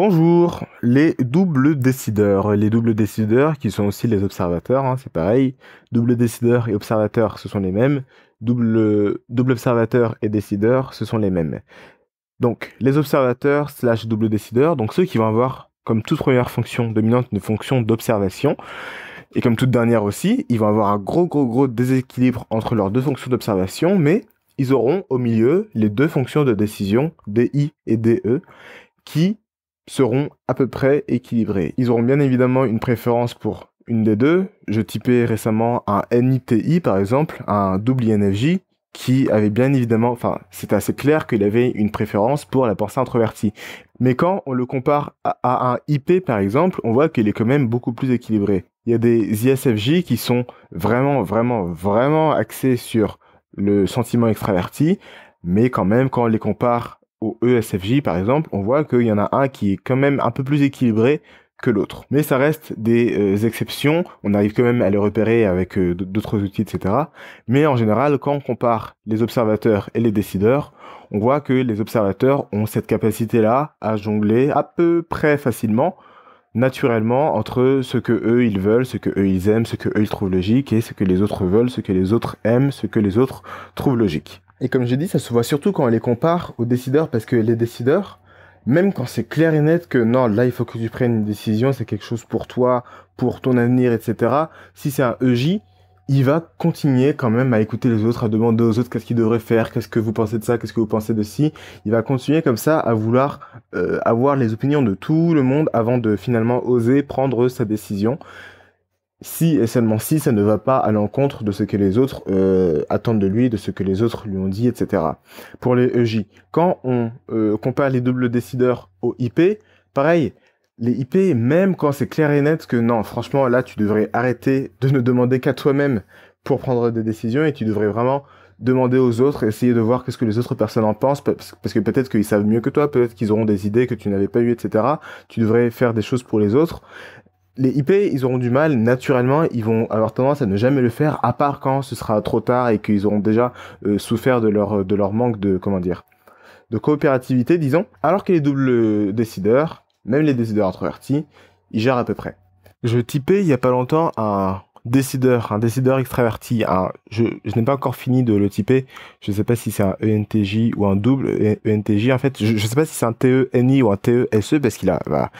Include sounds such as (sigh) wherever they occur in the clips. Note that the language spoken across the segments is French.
Bonjour, les doubles décideurs. Les doubles décideurs qui sont aussi les observateurs, hein, c'est pareil. Double décideur et observateur, ce sont les mêmes. Double, double observateur et décideur, ce sont les mêmes. Donc, les observateurs slash double décideurs, donc ceux qui vont avoir comme toute première fonction dominante une fonction d'observation, et comme toute dernière aussi, ils vont avoir un gros gros gros déséquilibre entre leurs deux fonctions d'observation, mais ils auront au milieu les deux fonctions de décision, DI et DE, qui seront à peu près équilibrés. Ils auront bien évidemment une préférence pour une des deux. Je typais récemment un NITI par exemple, un double INFJ, qui avait bien évidemment, enfin, c'est assez clair qu'il avait une préférence pour la pensée introvertie. Mais quand on le compare à, à un IP par exemple, on voit qu'il est quand même beaucoup plus équilibré. Il y a des ISFJ qui sont vraiment, vraiment, vraiment axés sur le sentiment extraverti, mais quand même, quand on les compare au ESFJ par exemple, on voit qu'il y en a un qui est quand même un peu plus équilibré que l'autre. Mais ça reste des euh, exceptions, on arrive quand même à les repérer avec euh, d'autres outils, etc. Mais en général, quand on compare les observateurs et les décideurs, on voit que les observateurs ont cette capacité-là à jongler à peu près facilement, naturellement, entre ce que eux ils veulent, ce que eux ils aiment, ce que eux ils trouvent logique, et ce que les autres veulent, ce que les autres aiment, ce que les autres trouvent logique. Et comme j'ai dit, ça se voit surtout quand on les compare aux décideurs, parce que les décideurs, même quand c'est clair et net que non, là il faut que tu prennes une décision, c'est quelque chose pour toi, pour ton avenir, etc. Si c'est un EJ, il va continuer quand même à écouter les autres, à demander aux autres qu'est-ce qu'ils devraient faire, qu'est-ce que vous pensez de ça, qu'est-ce que vous pensez de ci. Il va continuer comme ça à vouloir euh, avoir les opinions de tout le monde avant de finalement oser prendre sa décision si et seulement si ça ne va pas à l'encontre de ce que les autres euh, attendent de lui, de ce que les autres lui ont dit, etc. Pour les EJ, quand on euh, compare les doubles décideurs aux IP, pareil, les IP, même quand c'est clair et net que non, franchement, là, tu devrais arrêter de ne demander qu'à toi-même pour prendre des décisions et tu devrais vraiment demander aux autres, essayer de voir qu'est-ce que les autres personnes en pensent, parce que peut-être qu'ils savent mieux que toi, peut-être qu'ils auront des idées que tu n'avais pas eues, etc. Tu devrais faire des choses pour les autres les IP, ils auront du mal, naturellement, ils vont avoir tendance à ne jamais le faire, à part quand ce sera trop tard et qu'ils auront déjà euh, souffert de leur, de leur manque de, comment dire, de coopérativité, disons. Alors que les doubles décideurs, même les décideurs introvertis, ils gèrent à peu près. Je typais il y a pas longtemps un décideur, un décideur extraverti. je, n'ai pas encore fini de le typer. Je ne sais pas si c'est un ENTJ ou un double ENTJ. En fait, je ne sais pas si c'est un TENI ou un TESE e parce qu'il a, bah,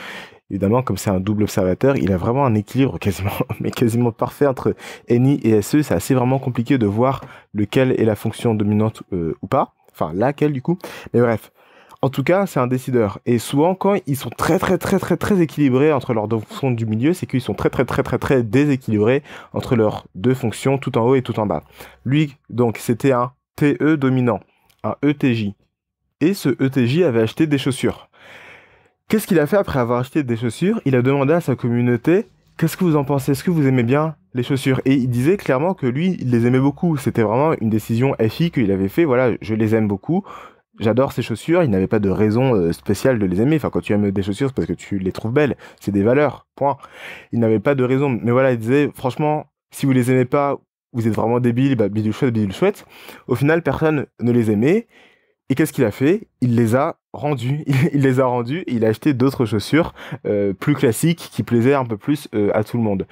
Évidemment, comme c'est un double observateur, il a vraiment un équilibre (laughs) quasiment, mais quasiment parfait entre NI et SE. C'est assez vraiment compliqué de voir lequel est la fonction dominante euh, ou pas. Enfin, laquelle du coup. Mais bref. En tout cas, c'est un décideur. Et souvent, quand ils sont très, très, très, très, très équilibrés entre leurs deux fonctions du milieu, c'est qu'ils sont très, très, très, très, très déséquilibrés entre leurs deux fonctions, tout en haut et tout en bas. Lui, donc, c'était un TE dominant, un ETJ. Et ce ETJ avait acheté des chaussures. Qu'est-ce qu'il a fait après avoir acheté des chaussures Il a demandé à sa communauté Qu'est-ce que vous en pensez Est-ce que vous aimez bien les chaussures Et il disait clairement que lui, il les aimait beaucoup. C'était vraiment une décision FI qu'il avait fait. Voilà, je les aime beaucoup. J'adore ces chaussures. Il n'avait pas de raison euh, spéciale de les aimer. Enfin, quand tu aimes des chaussures, c'est parce que tu les trouves belles. C'est des valeurs. Point. Il n'avait pas de raison. Mais voilà, il disait, franchement, si vous les aimez pas, vous êtes vraiment débile, bah, bidule chouette, bidule chouette. Au final, personne ne les aimait. Et qu'est-ce qu'il a fait Il les a rendus. (laughs) Il, les a rendus et il a acheté d'autres chaussures euh, plus classiques qui plaisaient un peu plus euh, à tout le monde.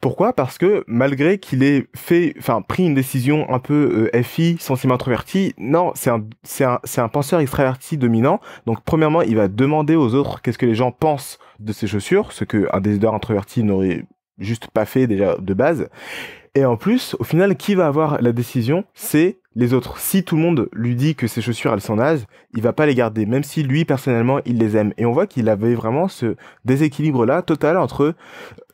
Pourquoi Parce que malgré qu'il ait fait, enfin, pris une décision un peu euh, FI, sentiment introverti, non, c'est un, c'est un, c'est un penseur extraverti dominant. Donc, premièrement, il va demander aux autres qu'est-ce que les gens pensent de ces chaussures, ce qu'un décideur introverti n'aurait juste pas fait déjà de base. Et en plus, au final, qui va avoir la décision C'est les autres. Si tout le monde lui dit que ses chaussures, elles s'en naze, il va pas les garder, même si lui, personnellement, il les aime. Et on voit qu'il avait vraiment ce déséquilibre-là total entre euh,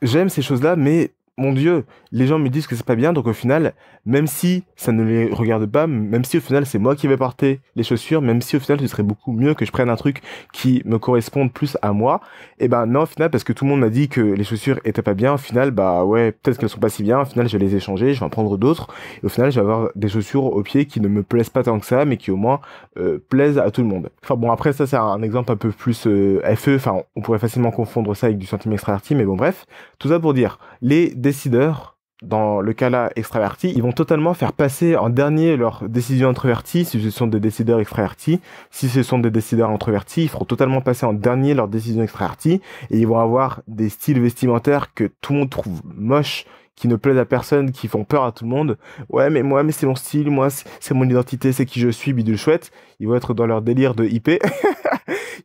j'aime ces choses-là, mais mon Dieu, les gens me disent que c'est pas bien, donc au final, même si ça ne les regarde pas, même si au final c'est moi qui vais porter les chaussures, même si au final ce serait beaucoup mieux que je prenne un truc qui me corresponde plus à moi, et eh ben non, au final, parce que tout le monde m'a dit que les chaussures étaient pas bien, au final, bah ouais, peut-être qu'elles sont pas si bien, au final je vais les échanger, je vais en prendre d'autres, et au final je vais avoir des chaussures au pied qui ne me plaisent pas tant que ça, mais qui au moins euh, plaisent à tout le monde. Enfin bon, après ça c'est un exemple un peu plus euh, FE, enfin on pourrait facilement confondre ça avec du sentiment extraverti, mais bon bref, tout ça pour dire, les décideurs, dans le cas là extravertis, ils vont totalement faire passer en dernier leurs décisions introverties si ce sont des décideurs extravertis. Si ce sont des décideurs introvertis, ils feront totalement passer en dernier leurs décisions extraverties et ils vont avoir des styles vestimentaires que tout le monde trouve moches, qui ne plaisent à personne, qui font peur à tout le monde. Ouais, mais moi, mais c'est mon style, moi, c'est mon identité, c'est qui je suis, bidule chouette. Ils vont être dans leur délire de IP (laughs)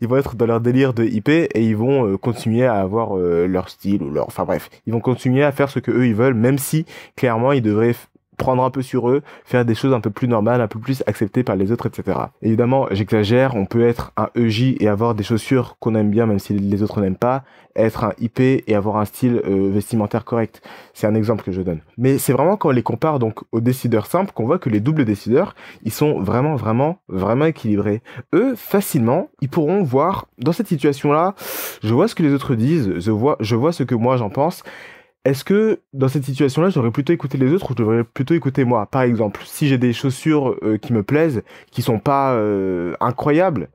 ils vont être dans leur délire de IP et ils vont euh, continuer à avoir euh, leur style ou leur, enfin bref, ils vont continuer à faire ce que eux ils veulent, même si clairement ils devraient prendre un peu sur eux, faire des choses un peu plus normales, un peu plus acceptées par les autres, etc. Évidemment, j'exagère, on peut être un EJ et avoir des chaussures qu'on aime bien même si les autres n'aiment pas, être un IP et avoir un style euh, vestimentaire correct. C'est un exemple que je donne. Mais c'est vraiment quand on les compare donc aux décideurs simples qu'on voit que les doubles décideurs, ils sont vraiment, vraiment, vraiment équilibrés. Eux, facilement, ils pourront voir dans cette situation-là, je vois ce que les autres disent, je vois, je vois ce que moi j'en pense, est-ce que dans cette situation-là, j'aurais plutôt écouté les autres ou je devrais plutôt écouter moi Par exemple, si j'ai des chaussures euh, qui me plaisent, qui sont pas euh, incroyables,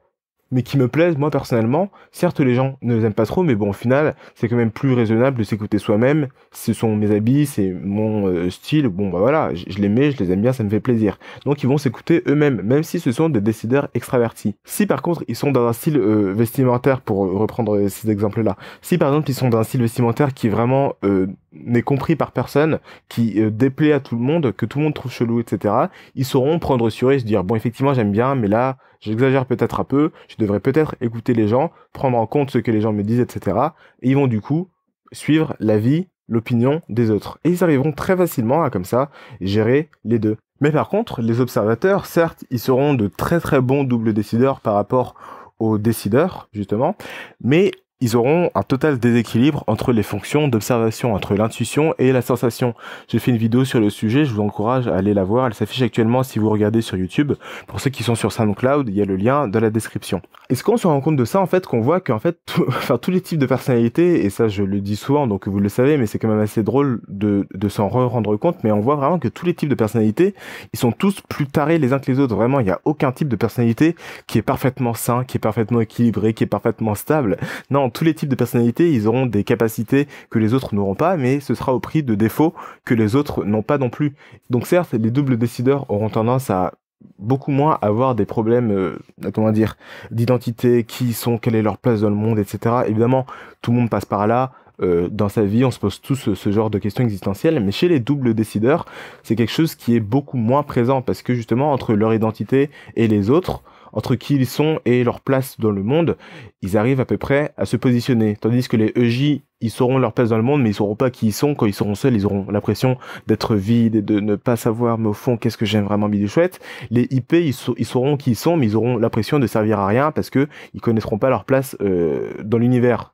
mais qui me plaisent moi personnellement. Certes, les gens ne les aiment pas trop, mais bon, au final, c'est quand même plus raisonnable de s'écouter soi-même. Ce sont mes habits, c'est mon euh, style. Bon, bah voilà, je les mets, je les aime bien, ça me fait plaisir. Donc, ils vont s'écouter eux-mêmes, même si ce sont des décideurs extravertis. Si par contre, ils sont dans un style euh, vestimentaire, pour reprendre ces exemples-là, si par exemple, ils sont dans un style vestimentaire qui est vraiment euh, n'est compris par personne, qui euh, déplaît à tout le monde, que tout le monde trouve chelou, etc., ils sauront prendre sur eux et se dire, bon, effectivement, j'aime bien, mais là, j'exagère peut-être un peu, je devrais peut-être écouter les gens, prendre en compte ce que les gens me disent, etc. Et ils vont du coup suivre la vie l'opinion des autres. Et ils arriveront très facilement à, comme ça, gérer les deux. Mais par contre, les observateurs, certes, ils seront de très très bons doubles décideurs par rapport aux décideurs, justement, mais ils auront un total déséquilibre entre les fonctions d'observation, entre l'intuition et la sensation. J'ai fait une vidéo sur le sujet, je vous encourage à aller la voir, elle s'affiche actuellement si vous regardez sur YouTube. Pour ceux qui sont sur SoundCloud, il y a le lien dans la description. est ce qu'on se rend compte de ça, en fait, qu'on voit qu'en fait, (laughs) enfin, tous les types de personnalités, et ça je le dis souvent, donc vous le savez, mais c'est quand même assez drôle de, s'en rendre compte, mais on voit vraiment que tous les types de personnalités, ils sont tous plus tarés les uns que les autres. Vraiment, il n'y a aucun type de personnalité qui est parfaitement sain, qui est parfaitement équilibré, qui est parfaitement stable. Non, tous les types de personnalités, ils auront des capacités que les autres n'auront pas, mais ce sera au prix de défauts que les autres n'ont pas non plus. Donc certes, les doubles décideurs auront tendance à beaucoup moins avoir des problèmes, euh, comment dire, d'identité, qui sont, quelle est leur place dans le monde, etc. Évidemment, tout le monde passe par là. Euh, dans sa vie, on se pose tous euh, ce genre de questions existentielles, mais chez les doubles décideurs, c'est quelque chose qui est beaucoup moins présent parce que justement, entre leur identité et les autres, entre qui ils sont et leur place dans le monde, ils arrivent à peu près à se positionner. Tandis que les EJ, ils sauront leur place dans le monde, mais ils sauront pas qui ils sont. Quand ils seront seuls, ils auront l'impression d'être vides et de ne pas savoir, mais au fond, qu'est-ce que j'aime vraiment Bidou Chouette. Les IP, ils, sauront qui ils sont, mais ils auront l'impression de servir à rien parce que ils connaîtront pas leur place euh, dans l'univers,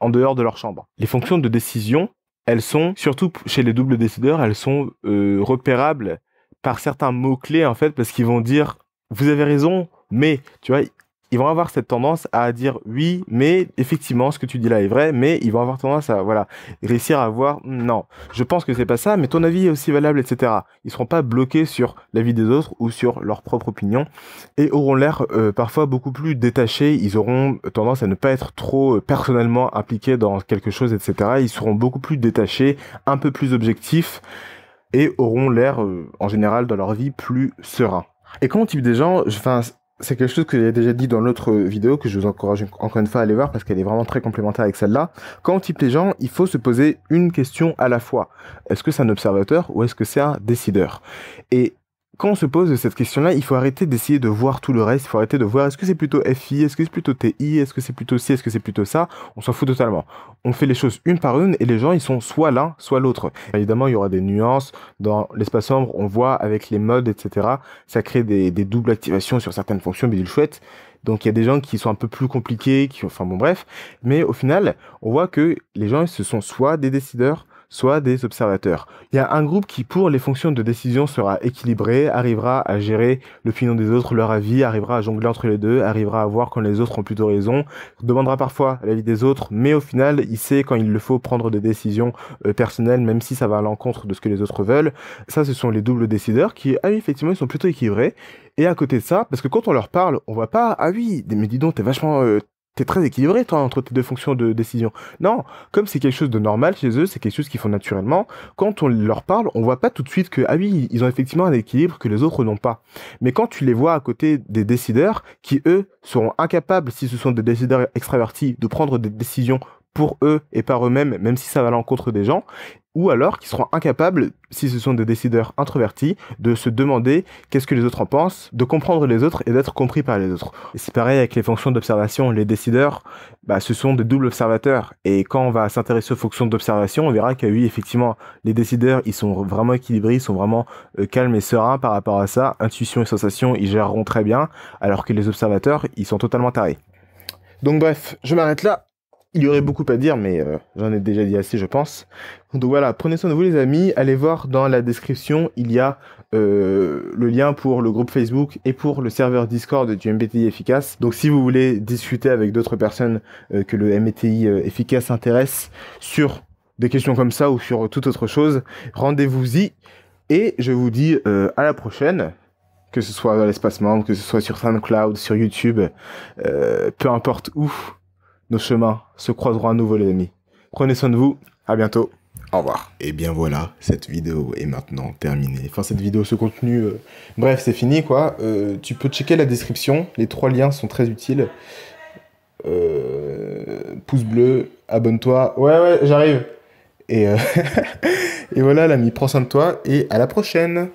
en dehors de leur chambre. Les fonctions de décision, elles sont, surtout chez les doubles décideurs, elles sont euh, repérables par certains mots-clés, en fait, parce qu'ils vont dire vous avez raison, mais, tu vois, ils vont avoir cette tendance à dire oui, mais effectivement, ce que tu dis là est vrai, mais ils vont avoir tendance à, voilà, réussir à voir, hmm, non, je pense que c'est pas ça, mais ton avis est aussi valable, etc. Ils seront pas bloqués sur l'avis des autres ou sur leur propre opinion et auront l'air euh, parfois beaucoup plus détachés. Ils auront tendance à ne pas être trop euh, personnellement impliqués dans quelque chose, etc. Ils seront beaucoup plus détachés, un peu plus objectifs et auront l'air, euh, en général, dans leur vie plus serein. Et quand on type des gens, enfin, c'est quelque chose que j'ai déjà dit dans l'autre vidéo, que je vous encourage encore une fois à aller voir parce qu'elle est vraiment très complémentaire avec celle-là. Quand on type les gens, il faut se poser une question à la fois. Est-ce que c'est un observateur ou est-ce que c'est un décideur Et quand on se pose cette question-là, il faut arrêter d'essayer de voir tout le reste, il faut arrêter de voir est-ce que c'est plutôt FI, est-ce que c'est plutôt TI, est-ce que c'est plutôt ci, est-ce que c'est plutôt ça, on s'en fout totalement. On fait les choses une par une et les gens ils sont soit l'un, soit l'autre. Évidemment, il y aura des nuances, dans l'espace sombre, on voit avec les modes, etc., ça crée des, doubles activations sur certaines fonctions, mais du chouette. Donc il y a des gens qui sont un peu plus compliqués, qui, enfin bon bref, mais au final, on voit que les gens ce sont soit des décideurs, soit des observateurs. Il y a un groupe qui, pour les fonctions de décision, sera équilibré, arrivera à gérer l'opinion des autres, leur avis, arrivera à jongler entre les deux, arrivera à voir quand les autres ont plutôt raison, demandera parfois l'avis des autres, mais au final, il sait quand il le faut prendre des décisions euh, personnelles, même si ça va à l'encontre de ce que les autres veulent. Ça, ce sont les doubles décideurs qui, ah, effectivement, ils sont plutôt équilibrés. Et à côté de ça, parce que quand on leur parle, on voit pas, ah oui, mais dis donc, t'es vachement, euh, t'es très équilibré, toi, entre tes deux fonctions de décision. Non, comme c'est quelque chose de normal chez eux, c'est quelque chose qu'ils font naturellement, quand on leur parle, on voit pas tout de suite que, ah oui, ils ont effectivement un équilibre que les autres n'ont pas. Mais quand tu les vois à côté des décideurs, qui eux seront incapables, si ce sont des décideurs extravertis, de prendre des décisions pour eux et par eux-mêmes, même si ça va à l'encontre des gens, ou alors qui seront incapables, si ce sont des décideurs introvertis, de se demander qu'est-ce que les autres en pensent, de comprendre les autres et d'être compris par les autres. c'est pareil avec les fonctions d'observation. Les décideurs, bah, ce sont des doubles observateurs. Et quand on va s'intéresser aux fonctions d'observation, on verra que oui, effectivement, les décideurs, ils sont vraiment équilibrés, ils sont vraiment euh, calmes et sereins par rapport à ça. Intuition et sensation, ils géreront très bien, alors que les observateurs, ils sont totalement tarés. Donc bref, je m'arrête là. Il y aurait beaucoup à dire, mais euh, j'en ai déjà dit assez, je pense. Donc voilà, prenez soin de vous les amis. Allez voir dans la description, il y a euh, le lien pour le groupe Facebook et pour le serveur Discord du MBTI efficace. Donc si vous voulez discuter avec d'autres personnes euh, que le MBTI efficace intéresse sur des questions comme ça ou sur toute autre chose, rendez-vous-y. Et je vous dis à la prochaine que ce soit dans l'espace membre, que ce soit sur SoundCloud, sur YouTube, peu importe où nos chemins se croiseront à nouveau les amis. Prenez soin de vous, à bientôt. Au revoir. Et bien voilà, cette vidéo est maintenant terminée. Enfin, cette vidéo, ce contenu, euh, bref, c'est fini quoi. Euh, tu peux checker la description, les trois liens sont très utiles. Euh, pouce bleu, abonne-toi. Ouais, ouais, j'arrive. Et, (laughs) et voilà, l'ami, prends soin de toi et à la prochaine.